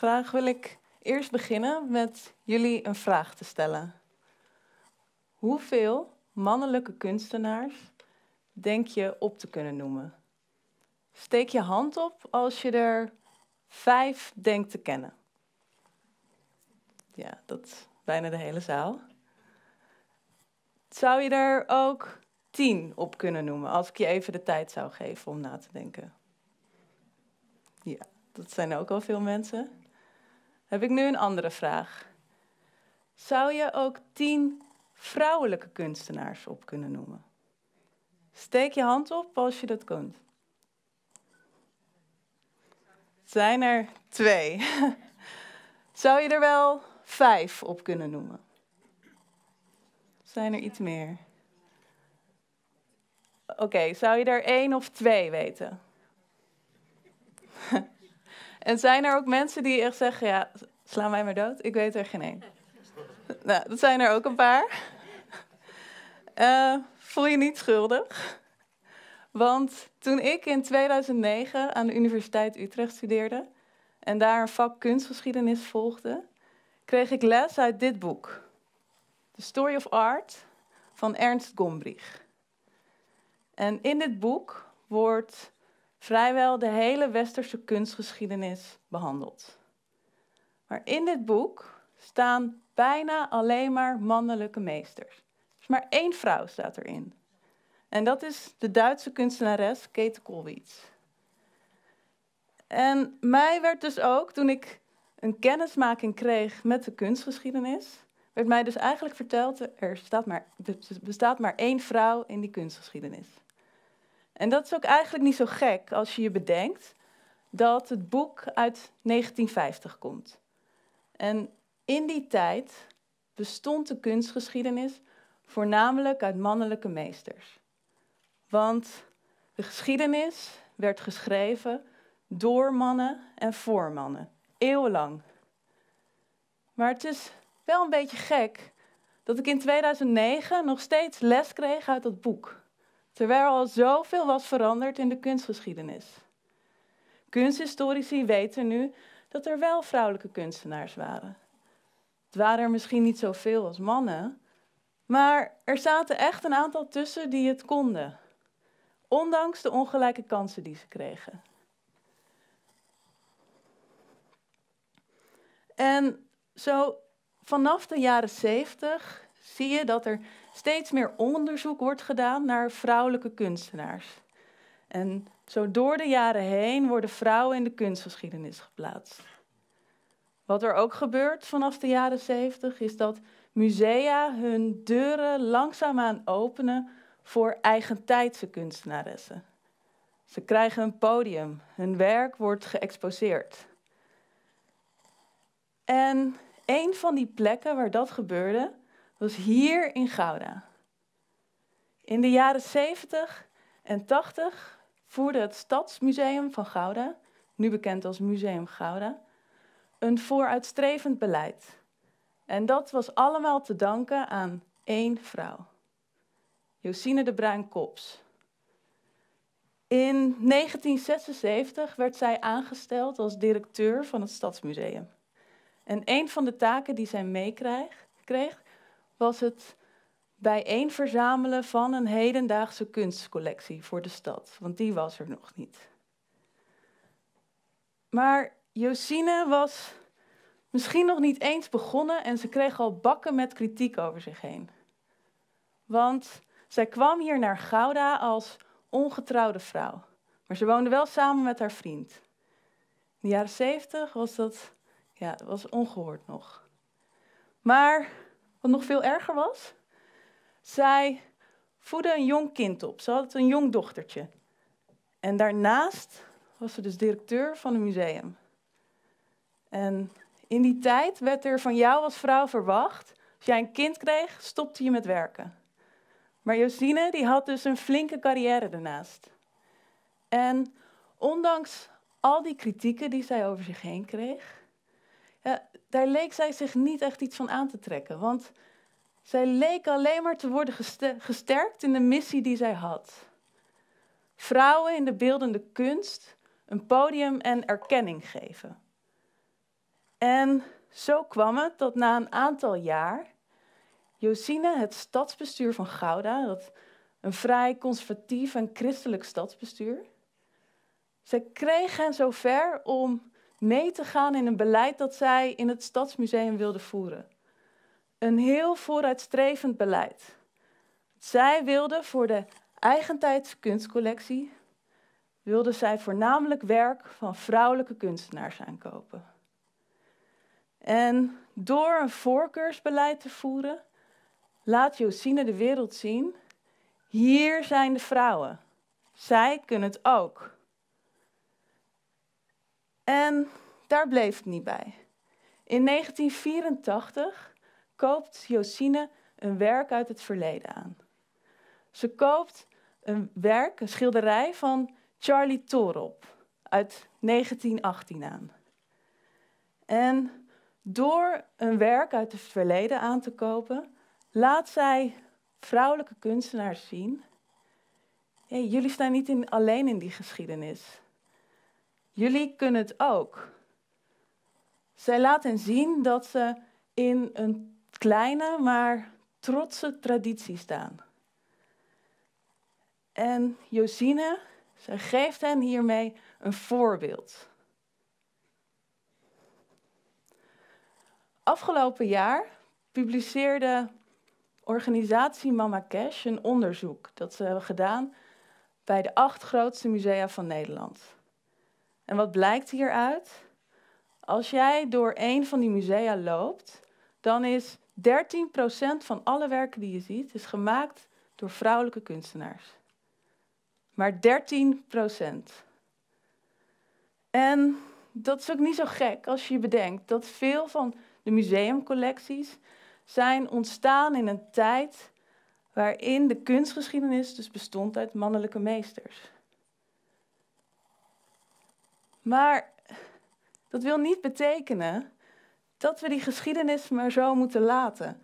Graag wil ik eerst beginnen met jullie een vraag te stellen. Hoeveel mannelijke kunstenaars denk je op te kunnen noemen? Steek je hand op als je er vijf denkt te kennen. Ja, dat is bijna de hele zaal. Zou je er ook tien op kunnen noemen als ik je even de tijd zou geven om na te denken? Ja, dat zijn ook al veel mensen. Heb ik nu een andere vraag. Zou je ook tien vrouwelijke kunstenaars op kunnen noemen? Steek je hand op als je dat kunt. Zijn er twee. Zou je er wel vijf op kunnen noemen? Zijn er iets meer? Oké, zou je er één of twee weten? En zijn er ook mensen die echt zeggen: ja, sla mij maar dood, ik weet er geen één? nou, dat zijn er ook een paar. Eh, voel je niet schuldig? Want toen ik in 2009 aan de Universiteit Utrecht studeerde en daar een vak kunstgeschiedenis volgde, kreeg ik les uit dit boek, The Story of Art van Ernst Gombrich. En in dit boek wordt vrijwel de hele westerse kunstgeschiedenis behandeld. Maar in dit boek staan bijna alleen maar mannelijke meesters. Dus maar één vrouw staat erin. En dat is de Duitse kunstenares Kate Kollwitz. En mij werd dus ook, toen ik een kennismaking kreeg met de kunstgeschiedenis, werd mij dus eigenlijk verteld, er, staat maar, er bestaat maar één vrouw in die kunstgeschiedenis. En dat is ook eigenlijk niet zo gek als je je bedenkt dat het boek uit 1950 komt. En in die tijd bestond de kunstgeschiedenis voornamelijk uit mannelijke meesters. Want de geschiedenis werd geschreven door mannen en voor mannen, eeuwenlang. Maar het is wel een beetje gek dat ik in 2009 nog steeds les kreeg uit dat boek. Terwijl al zoveel was veranderd in de kunstgeschiedenis. Kunsthistorici weten nu dat er wel vrouwelijke kunstenaars waren. Het waren er misschien niet zoveel als mannen, maar er zaten echt een aantal tussen die het konden. Ondanks de ongelijke kansen die ze kregen. En zo vanaf de jaren 70 zie je dat er steeds meer onderzoek wordt gedaan naar vrouwelijke kunstenaars. En zo door de jaren heen worden vrouwen in de kunstgeschiedenis geplaatst. Wat er ook gebeurt vanaf de jaren 70 is dat musea hun deuren langzaamaan openen voor eigentijdse kunstenaressen. Ze krijgen een podium, hun werk wordt geëxposeerd. En een van die plekken waar dat gebeurde was hier in Gouda. In de jaren 70 en 80 voerde het Stadsmuseum van Gouda, nu bekend als Museum Gouda, een vooruitstrevend beleid. En dat was allemaal te danken aan één vrouw, Josine de Bruin-Kops. In 1976 werd zij aangesteld als directeur van het Stadsmuseum. En een van de taken die zij meekreeg, was het bijeen verzamelen van een hedendaagse kunstcollectie voor de stad, want die was er nog niet. Maar Josine was misschien nog niet eens begonnen en ze kreeg al bakken met kritiek over zich heen. Want zij kwam hier naar Gouda als ongetrouwde vrouw, maar ze woonde wel samen met haar vriend. In de jaren zeventig was dat ja, was ongehoord nog. Maar wat nog veel erger was, zij voedde een jong kind op. Ze had een jong dochtertje. En daarnaast was ze dus directeur van een museum. En in die tijd werd er van jou als vrouw verwacht, als jij een kind kreeg, stopte je met werken. Maar Josine die had dus een flinke carrière daarnaast. En ondanks al die kritieken die zij over zich heen kreeg, daar leek zij zich niet echt iets van aan te trekken. Want zij leek alleen maar te worden gesterkt in de missie die zij had. Vrouwen in de beeldende kunst een podium en erkenning geven. En zo kwam het dat na een aantal jaar Josine het stadsbestuur van Gouda, dat een vrij conservatief en christelijk stadsbestuur, zij kreeg hen zover om mee te gaan in een beleid dat zij in het Stadsmuseum wilde voeren. Een heel vooruitstrevend beleid. Zij wilde voor de eigentijds kunstcollectie wilde zij voornamelijk werk van vrouwelijke kunstenaars aankopen. En door een voorkeursbeleid te voeren, laat Josine de wereld zien: hier zijn de vrouwen. Zij kunnen het ook. En daar bleef het niet bij. In 1984 koopt Jocine een werk uit het verleden aan. Ze koopt een werk, een schilderij van Charlie Torop uit 1918 aan. En door een werk uit het verleden aan te kopen, laat zij vrouwelijke kunstenaars zien. Hey, jullie staan niet in, alleen in die geschiedenis. Jullie kunnen het ook. Zij laat hen zien dat ze in een kleine, maar trotse traditie staan. En Josine, zij geeft hen hiermee een voorbeeld. Afgelopen jaar publiceerde organisatie Mama Cash een onderzoek dat ze hebben gedaan bij de acht grootste musea van Nederland. En wat blijkt hieruit? Als jij door een van die musea loopt, dan is 13% van alle werken die je ziet is gemaakt door vrouwelijke kunstenaars. Maar 13%. En dat is ook niet zo gek als je je bedenkt dat veel van de museumcollecties zijn ontstaan in een tijd waarin de kunstgeschiedenis dus bestond uit mannelijke meesters. Maar dat wil niet betekenen dat we die geschiedenis maar zo moeten laten.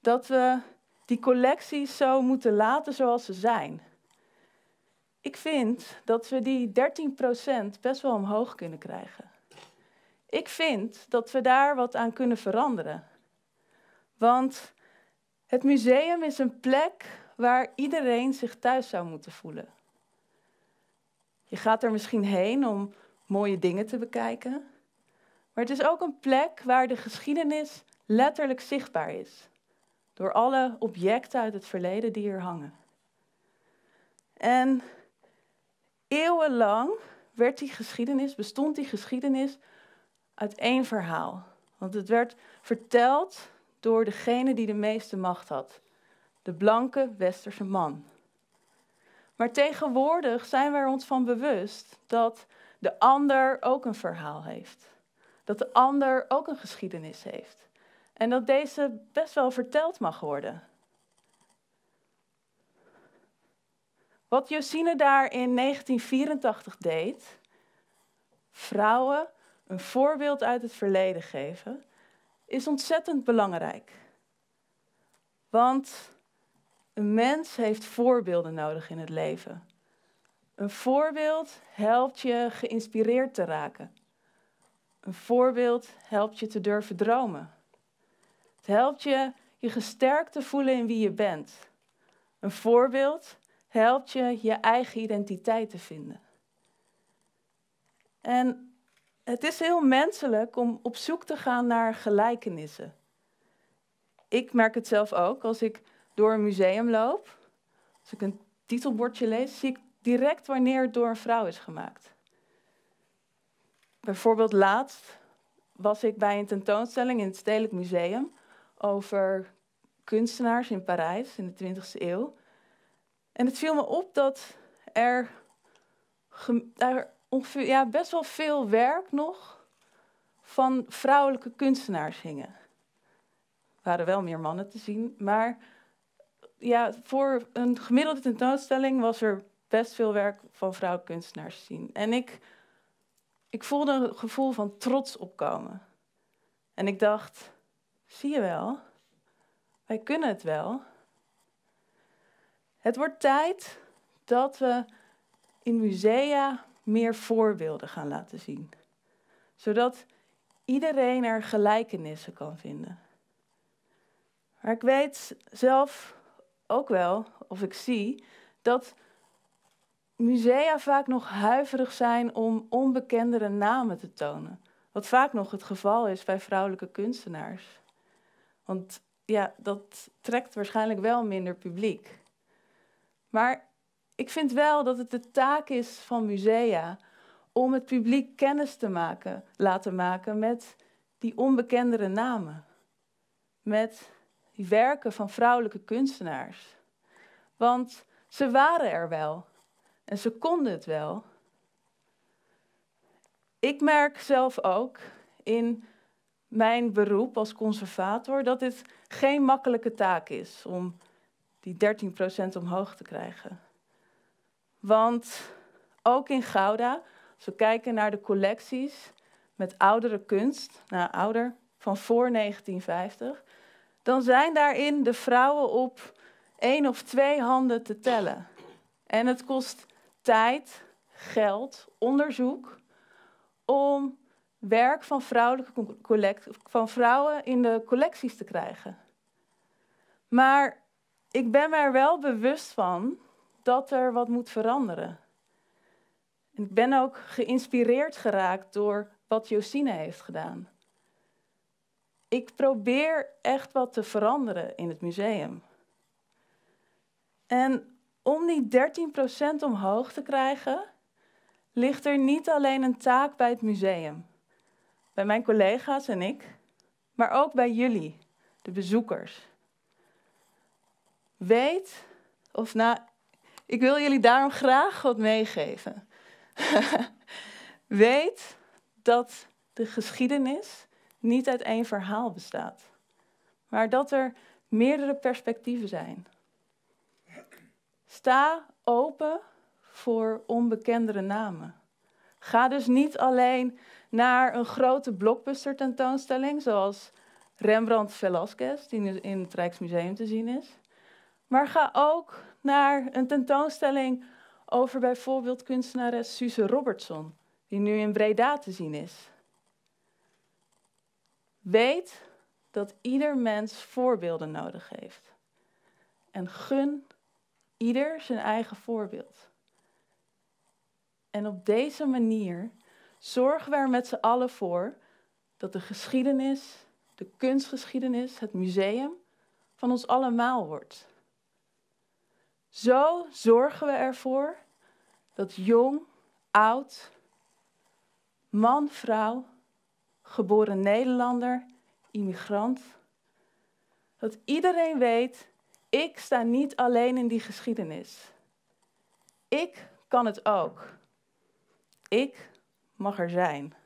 Dat we die collecties zo moeten laten zoals ze zijn. Ik vind dat we die 13% best wel omhoog kunnen krijgen. Ik vind dat we daar wat aan kunnen veranderen. Want het museum is een plek waar iedereen zich thuis zou moeten voelen. Je gaat er misschien heen om mooie dingen te bekijken. Maar het is ook een plek waar de geschiedenis letterlijk zichtbaar is. Door alle objecten uit het verleden die hier hangen. En eeuwenlang werd die geschiedenis, bestond die geschiedenis uit één verhaal. Want het werd verteld door degene die de meeste macht had. De blanke westerse man. Maar tegenwoordig zijn we er ons van bewust dat de ander ook een verhaal heeft. Dat de ander ook een geschiedenis heeft. En dat deze best wel verteld mag worden. Wat Josine daar in 1984 deed, vrouwen een voorbeeld uit het verleden geven, is ontzettend belangrijk. Want een mens heeft voorbeelden nodig in het leven. Een voorbeeld helpt je geïnspireerd te raken. Een voorbeeld helpt je te durven dromen. Het helpt je je gesterkt te voelen in wie je bent. Een voorbeeld helpt je je eigen identiteit te vinden. En het is heel menselijk om op zoek te gaan naar gelijkenissen. Ik merk het zelf ook als ik door een museum loop. Als ik een titelbordje lees, zie ik direct wanneer het door een vrouw is gemaakt. Bijvoorbeeld laatst was ik bij een tentoonstelling in het Stedelijk Museum over kunstenaars in Parijs in de 20e eeuw. En het viel me op dat er, ongeveer, ja, best wel veel werk nog van vrouwelijke kunstenaars hingen. Er waren wel meer mannen te zien, maar ja, voor een gemiddelde tentoonstelling was er best veel werk van vrouwelijke kunstenaars zien. En ik, ik voelde een gevoel van trots opkomen. En ik dacht, zie je wel, wij kunnen het wel. Het wordt tijd dat we in musea meer voorbeelden gaan laten zien. Zodat iedereen er gelijkenissen kan vinden. Maar ik weet zelf ook wel, of ik zie, dat musea vaak nog huiverig zijn om onbekendere namen te tonen. Wat vaak nog het geval is bij vrouwelijke kunstenaars. Want ja, dat trekt waarschijnlijk wel minder publiek. Maar ik vind wel dat het de taak is van musea om het publiek kennis te maken, laten maken met die onbekendere namen. Met die werken van vrouwelijke kunstenaars. Want ze waren er wel. En ze konden het wel. Ik merk zelf ook in mijn beroep als conservator dat dit geen makkelijke taak is om die 13% omhoog te krijgen. Want ook in Gouda, als we kijken naar de collecties met oudere kunst, nou ouder, van voor 1950, dan zijn daarin de vrouwen op één of twee handen te tellen. En het kost tijd, geld, onderzoek om werk van, vrouwelijke collect van vrouwen in de collecties te krijgen. Maar ik ben me er wel bewust van dat er wat moet veranderen. Ik ben ook geïnspireerd geraakt door wat Josine heeft gedaan. Ik probeer echt wat te veranderen in het museum. En om die 13% omhoog te krijgen, ligt er niet alleen een taak bij het museum, bij mijn collega's en ik, maar ook bij jullie, de bezoekers. Weet, of nou, ik wil jullie daarom graag wat meegeven. Weet dat de geschiedenis niet uit één verhaal bestaat, maar dat er meerdere perspectieven zijn. Sta open voor onbekendere namen. Ga dus niet alleen naar een grote blockbuster tentoonstelling zoals Rembrandt Velasquez, die nu in het Rijksmuseum te zien is. Maar ga ook naar een tentoonstelling over bijvoorbeeld kunstenares Suze Robertson, die nu in Breda te zien is. Weet dat ieder mens voorbeelden nodig heeft. En gun ieder zijn eigen voorbeeld. En op deze manier zorgen we er met z'n allen voor dat de geschiedenis, de kunstgeschiedenis, het museum van ons allemaal wordt. Zo zorgen we ervoor dat jong, oud, man, vrouw, geboren Nederlander, immigrant, dat iedereen weet ik sta niet alleen in die geschiedenis. Ik kan het ook. Ik mag er zijn.